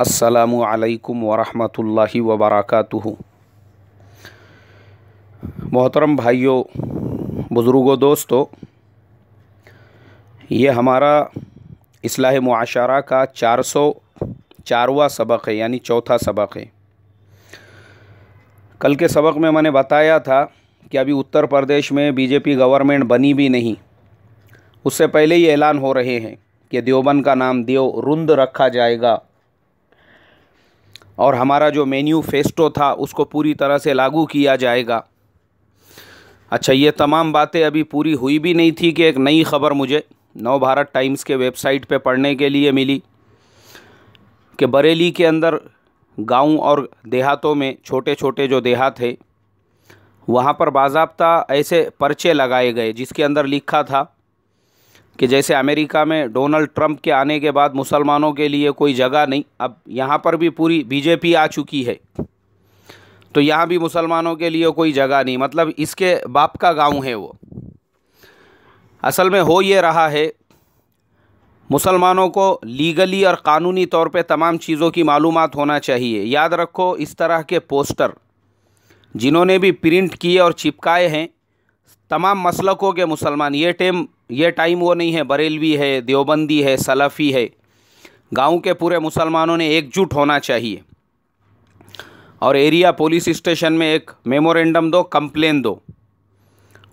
असलकम वरहमल वबरक मोहतरम भाइयों बुज़ुर्गों दोस्तों ये हमारा असलाह माशारा का चार सौ चारवा सबक है यानी चौथा सबक है कल के सबक में मैंने बताया था कि अभी उत्तर प्रदेश में बीजेपी गवर्नमेंट बनी भी नहीं उससे पहले ही ऐलान हो रहे हैं कि देवबंद का नाम देव रुंद रखा जाएगा और हमारा जो मेन्यू फेस्टो था उसको पूरी तरह से लागू किया जाएगा अच्छा ये तमाम बातें अभी पूरी हुई भी नहीं थी कि एक नई खबर मुझे नव भारत टाइम्स के वेबसाइट पे पढ़ने के लिए मिली कि बरेली के अंदर गांव और देहातों में छोटे छोटे जो देहात है वहाँ पर बाबा ऐसे पर्चे लगाए गए जिसके अंदर लिखा था कि जैसे अमेरिका में डोनाल्ड ट्रंप के आने के बाद मुसलमानों के लिए कोई जगह नहीं अब यहाँ पर भी पूरी बीजेपी आ चुकी है तो यहाँ भी मुसलमानों के लिए कोई जगह नहीं मतलब इसके बाप का गांव है वो असल में हो ये रहा है मुसलमानों को लीगली और कानूनी तौर पे तमाम चीज़ों की मालूम होना चाहिए याद रखो इस तरह के पोस्टर जिन्होंने भी प्रिंट किए और चिपकाए हैं तमाम मसलकों के मुसलमान ये टाइम ये टाइम वो नहीं है बरेलवी है देवबंदी है सलफ़ी है गांव के पूरे मुसलमानों ने एकजुट होना चाहिए और एरिया पुलिस स्टेशन में एक मेमोरेंडम दो कंप्लेन दो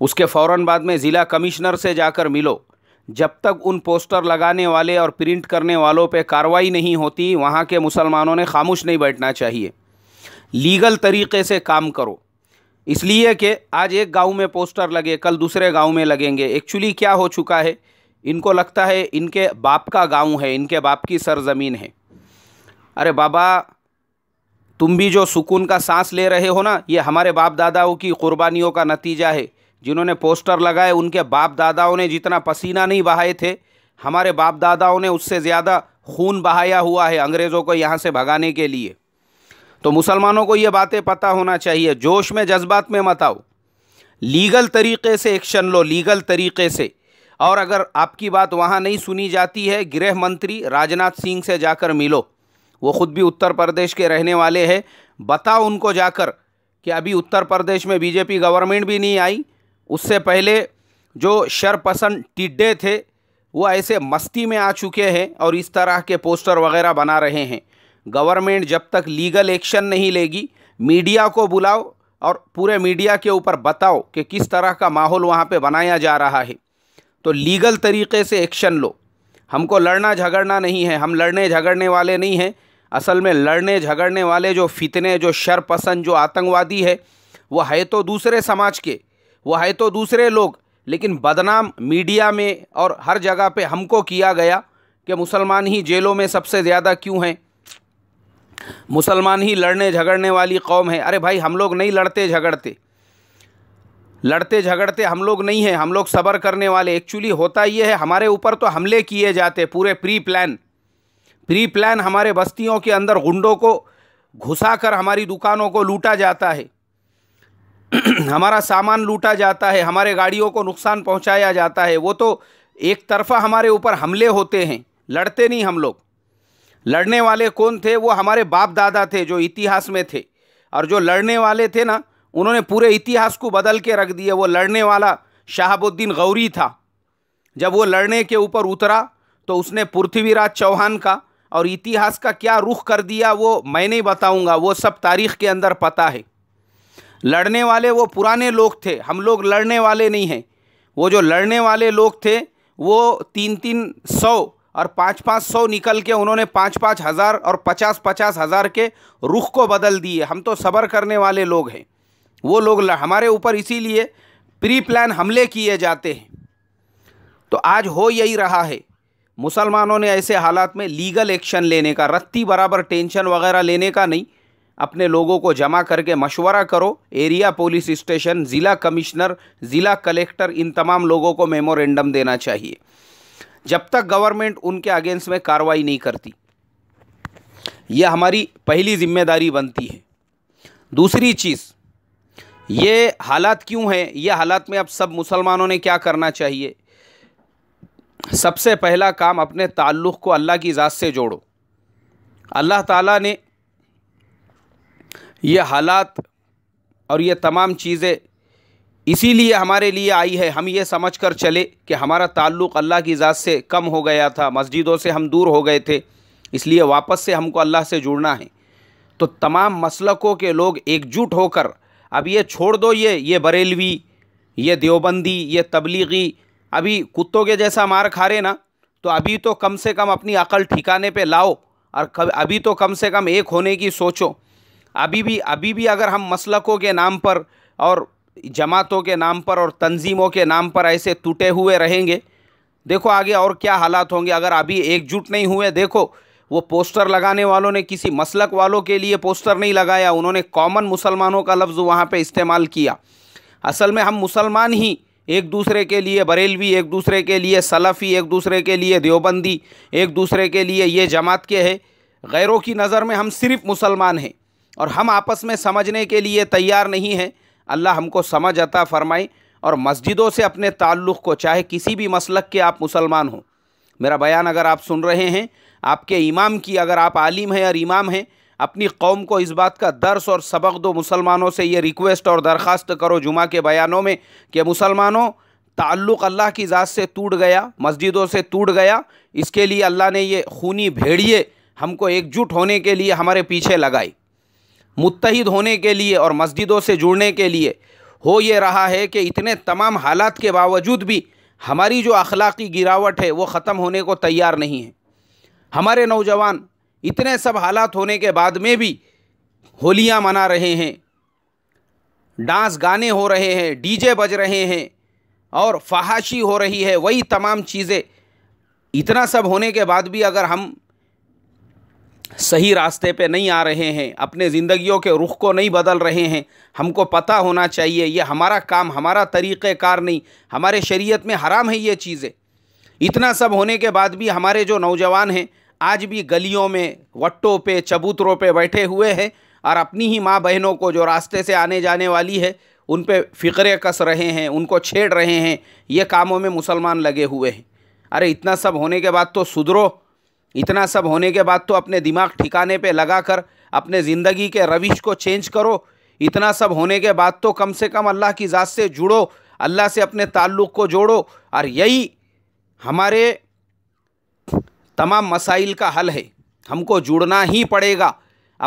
उसके फ़ौर बाद में ज़िला कमिश्नर से जाकर मिलो जब तक उन पोस्टर लगाने वाले और प्रिंट करने वालों पे कार्रवाई नहीं होती वहाँ के मुसलमानों ने खामोश नहीं बैठना चाहिए लीगल तरीके से काम करो इसलिए कि आज एक गांव में पोस्टर लगे कल दूसरे गांव में लगेंगे एक्चुअली क्या हो चुका है इनको लगता है इनके बाप का गांव है इनके बाप की सरजमीन है अरे बाबा तुम भी जो सुकून का सांस ले रहे हो ना ये हमारे बाप दादाओं की कुर्बानियों का नतीजा है जिन्होंने पोस्टर लगाए उनके बाप दादाओं ने जितना पसीना नहीं बहाए थे हमारे बाप दादाओं ने उससे ज़्यादा खून बहाया हुआ है अंग्रेज़ों को यहाँ से भगाने के लिए तो मुसलमानों को ये बातें पता होना चाहिए जोश में जज्बात में मत आओ लीगल तरीके से एक्शन लो लीगल तरीके से और अगर आपकी बात वहाँ नहीं सुनी जाती है गृह मंत्री राजनाथ सिंह से जाकर मिलो वो खुद भी उत्तर प्रदेश के रहने वाले हैं बताओ उनको जाकर कि अभी उत्तर प्रदेश में बीजेपी गवर्नमेंट भी नहीं आई उससे पहले जो शरपसंद टिड्डे थे वो ऐसे मस्ती में आ चुके हैं और इस तरह के पोस्टर वगैरह बना रहे हैं गवर्नमेंट जब तक लीगल एक्शन नहीं लेगी मीडिया को बुलाओ और पूरे मीडिया के ऊपर बताओ कि किस तरह का माहौल वहाँ पे बनाया जा रहा है तो लीगल तरीके से एक्शन लो हमको लड़ना झगड़ना नहीं है हम लड़ने झगड़ने वाले नहीं हैं असल में लड़ने झगड़ने वाले जो फितने जो शरपसंद जो आतंकवादी है वो है तो दूसरे समाज के वो है तो दूसरे लोग लेकिन बदनाम मीडिया में और हर जगह पे हमको किया गया कि मुसलमान ही जेलों में सबसे ज़्यादा क्यों हैं मुसलमान ही लड़ने झगड़ने वाली कौम है अरे भाई हम लोग नहीं लड़ते झगड़ते लड़ते झगड़ते हम लोग नहीं हैं हम लोग सबर करने वाले एक्चुअली होता ये है हमारे ऊपर तो हमले किए जाते पूरे प्री प्लान प्री प्लान हमारे बस्तियों के अंदर गुंडों को घुसा कर हमारी दुकानों को लूटा जाता है हमारा सामान लूटा जाता है हमारे गाड़ियों को नुकसान पहुंचाया जाता है वो तो एक तरफा हमारे ऊपर हमले होते हैं लड़ते नहीं हम लोग लड़ने वाले कौन थे वो हमारे बाप दादा थे जो इतिहास में थे और जो लड़ने वाले थे ना उन्होंने पूरे इतिहास को बदल के रख दिया वो लड़ने वाला शहाबुद्दीन गौरी था जब वो लड़ने के ऊपर उतरा तो उसने पृथ्वीराज चौहान का और इतिहास का क्या रुख कर दिया वो मैं नहीं बताऊंगा वो सब तारीख के अंदर पता है लड़ने वाले वो पुराने लोग थे हम लोग लड़ने वाले नहीं हैं वो जो लड़ने वाले लोग थे वो तीन तीन सौ और पाँच पाँच सौ निकल के उन्होंने पाँच पाँच हज़ार और पचास पचास हज़ार के रुख को बदल दिए हम तो सब्र करने वाले लोग हैं वो लोग हमारे ऊपर इसीलिए प्री प्लान हमले किए जाते हैं तो आज हो यही रहा है मुसलमानों ने ऐसे हालात में लीगल एक्शन लेने का रत्ती बराबर टेंशन वगैरह लेने का नहीं अपने लोगों को जमा करके मशवरा करो एरिया पुलिस स्टेशन ज़िला कमिश्नर ज़िला कलेक्टर इन तमाम लोगों को मेमोरेंडम देना चाहिए जब तक गवर्नमेंट उनके अगेंस्ट में कार्रवाई नहीं करती यह हमारी पहली जिम्मेदारी बनती है दूसरी चीज़ ये हालात क्यों हैं ये हालात में अब सब मुसलमानों ने क्या करना चाहिए सबसे पहला काम अपने ताल्लुक़ को अल्लाह की ज़ात से जोड़ो अल्लाह ताला ने ये हालात और ये तमाम चीज़ें इसीलिए हमारे लिए आई है हम ये समझ कर चले कि हमारा ताल्लुक़ अल्लाह की ज़ात से कम हो गया था मस्जिदों से हम दूर हो गए थे इसलिए वापस से हमको अल्लाह से जुड़ना है तो तमाम मसलकों के लोग एकजुट होकर अब ये छोड़ दो ये ये बरेलवी ये देवबंदी ये तबलीगी अभी कुत्तों के जैसा मार खा रहे ना तो अभी तो कम से कम अपनी अकल ठिकाने पे लाओ और अभी तो कम से कम एक होने की सोचो अभी भी अभी भी अगर हम मसलकों के नाम पर और जमातों के नाम पर और तंजीमों के नाम पर ऐसे टूटे हुए रहेंगे देखो आगे और क्या हालात होंगे अगर अभी एकजुट नहीं हुए देखो वो पोस्टर लगाने वालों ने किसी मसलक वालों के लिए पोस्टर नहीं लगाया उन्होंने कॉमन मुसलमानों का लफ्ज़ वहाँ पे इस्तेमाल किया असल में हम मुसलमान ही एक दूसरे के लिए बरेलवी एक दूसरे के लिए सलफ़ी एक दूसरे के लिए देवबंदी एक दूसरे के लिए ये जमात के है गैरों की नज़र में हम सिर्फ मुसलमान हैं और हम आपस में समझने के लिए तैयार नहीं हैं अल्लाह हमको समझ अता फ़रमाए और मस्जिदों से अपने ताल्लुक़ को चाहे किसी भी मसलक के आप मुसलमान हों मेरा बयान अगर आप सुन रहे हैं आपके इमाम की अगर आप आलिम हैं और इमाम हैं अपनी कौम को इस बात का दर्स और सबक दो मुसलमानों से ये रिक्वेस्ट और दरख्वास्त करो जुमा के बयानों में कि मुसलमानों ताल्लुक़ अल्लाह की ज़ात से टूट गया मस्जिदों से टूट गया इसके लिए अल्लाह ने ये खूनी भेड़िए हमको एकजुट होने के लिए हमारे पीछे लगाई मुतहद होने के लिए और मस्जिदों से जुड़ने के लिए हो ये रहा है कि इतने तमाम हालात के बावजूद भी हमारी जो अखलाकी गिरावट है वो ख़त्म होने को तैयार नहीं है हमारे नौजवान इतने सब हालात होने के बाद में भी होलियाँ मना रहे हैं डांस गाने हो रहे हैं डीजे बज रहे हैं और फहाशी हो रही है वही तमाम चीज़ें इतना सब होने के बाद भी अगर हम सही रास्ते पे नहीं आ रहे हैं अपने ज़िंदगियों के रुख को नहीं बदल रहे हैं हमको पता होना चाहिए ये हमारा काम हमारा तरीक़ार नहीं हमारे शरीयत में हराम है ये चीज़ें इतना सब होने के बाद भी हमारे जो नौजवान हैं आज भी गलियों में वट्टों पे चबूतरों पे बैठे हुए हैं और अपनी ही माँ बहनों को जो रास्ते से आने जाने वाली है उन पर फ़िक्रे कस रहे हैं उनको छेड़ रहे हैं ये कामों में मुसलमान लगे हुए हैं अरे इतना सब होने के बाद तो सुधरो इतना सब होने के बाद तो अपने दिमाग ठिकाने पे लगाकर अपने ज़िंदगी के रविश को चेंज करो इतना सब होने के बाद तो कम से कम अल्लाह की ज़ात से जुड़ो अल्लाह से अपने ताल्लुक़ को जोड़ो और यही हमारे तमाम मसाइल का हल है हमको जुड़ना ही पड़ेगा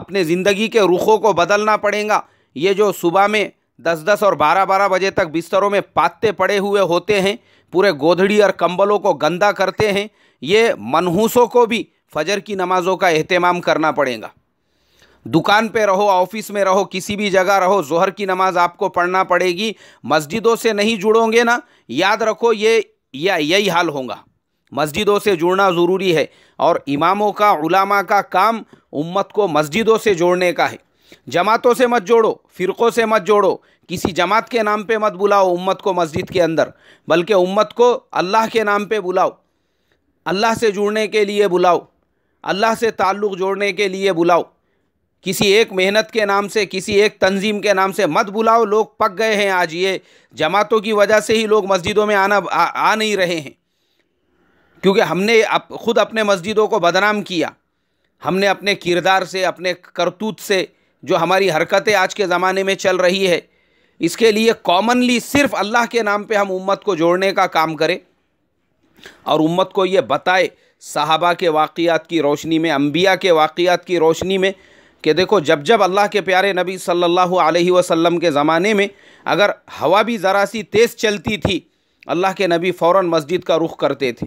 अपने ज़िंदगी के रुखों को बदलना पड़ेगा ये जो सुबह में दस दस और बारह बारह बजे तक बिस्तरों में पाते पड़े हुए होते हैं पूरे गोधड़ी और कंबलों को गंदा करते हैं ये मनहूसों को भी फजर की नमाज़ों का अहतमाम करना पड़ेगा दुकान पे रहो ऑफिस में रहो किसी भी जगह रहो जोहर की नमाज आपको पढ़ना पड़ेगी मस्जिदों से नहीं जुड़ोगे ना याद रखो ये या यही हाल होगा मस्जिदों से जुड़ना ज़रूरी है और इमामों का उलामा का काम उम्मत को मस्जिदों से जोड़ने का है जमातों से मत जोड़ो फ़िरक़ों से मत जोड़ो किसी जमात के नाम पे मत बुलाओ उम्मत को मस्जिद के अंदर बल्कि उम्मत को अल्लाह के नाम पे बुलाओ अल्लाह से जुड़ने के लिए बुलाओ अल्लाह से ताल्लुक़ जोड़ने के लिए बुलाओ किसी एक मेहनत के नाम से किसी एक तंजीम के नाम से मत बुलाओ लोग पक गए हैं आज ये जमातों की वजह से ही लोग मस्जिदों में आना आ, आ नहीं रहे हैं क्योंकि हमने अप, खुद अपने मस्जिदों को बदनाम किया हमने अपने किरदार से अपने करतूत से जो हमारी हरकतें आज के ज़माने में चल रही है इसके लिए कॉमनली सिर्फ अल्लाह के नाम पे हम उम्मत को जोड़ने का काम करें और उम्मत को ये बताए साहबा के वाक़ात की रोशनी में अम्बिया के वाक़ात की रोशनी में कि देखो जब जब अल्लाह के प्यारे नबी सल्लल्लाहु अलैहि वसल्लम के ज़माने में अगर हवा भी ज़रा सी तेज़ चलती थी अल्लाह के नबी फ़ौर मस्जिद का रुख करते थे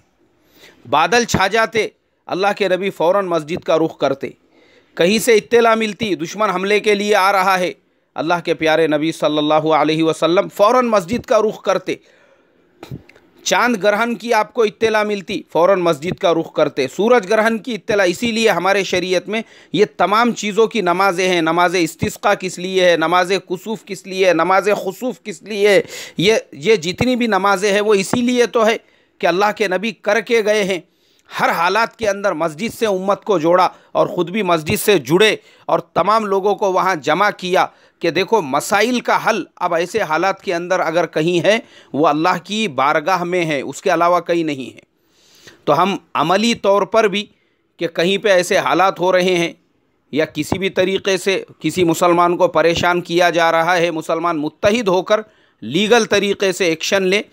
बादल छा जाते अल्लाह के नबी फ़ौर मस्जिद का रुख करते कहीं से इत्तला मिलती दुश्मन हमले के लिए आ रहा है अल्लाह के प्यारे नबी सल्लल्लाहु अलैहि वसल्लम फ़ौर मस्जिद का रुख करते चांद ग्रहण की आपको इत्तला मिलती फ़ौर मस्जिद का रुख करते सूरज ग्रहण की इत्तला इसीलिए हमारे शरीयत में ये तमाम चीज़ों की नमाज़ें हैं नमाज इस्तिस्का किस लिए है नमाज कसूफ़ किस लिए है नमाज खसूफ़ किस लिए है ये ये जितनी भी नमाज़ें हैं वो इसीलिए तो है कि अल्लाह के नबी करके गए हैं हर हालात के अंदर मस्जिद से उम्मत को जोड़ा और ख़ुद भी मस्जिद से जुड़े और तमाम लोगों को वहाँ जमा किया कि देखो मसाइल का हल अब ऐसे हालात के अंदर अगर कहीं है वो अल्लाह की बारगाह में है उसके अलावा कहीं नहीं है तो हम अमली तौर पर भी कि कहीं पे ऐसे हालात हो रहे हैं या किसी भी तरीके से किसी मुसलमान को परेशान किया जा रहा है मुसलमान मुतहद होकर लीगल तरीके से एक्शन लें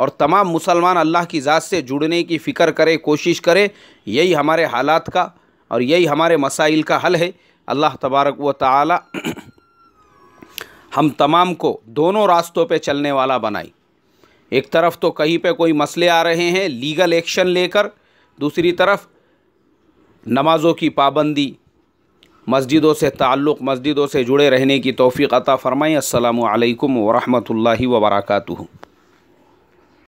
और तमाम मुसलमान अल्लाह की ज़ात से जुड़ने की फ़िक्र करें कोशिश करें यही हमारे हालात का और यही हमारे मसाइल का हल है अल्लाह तबारक व ताली हम तमाम को दोनों रास्तों पे चलने वाला बनाए एक तरफ तो कहीं पे कोई मसले आ रहे हैं लीगल एक्शन लेकर दूसरी तरफ नमाज़ों की पाबंदी मस्जिदों से ताल्लुक़ मस्जिदों से जुड़े रहने की तोफ़ी अता फ़रमाएँ अल्लाम वरहमल वर्का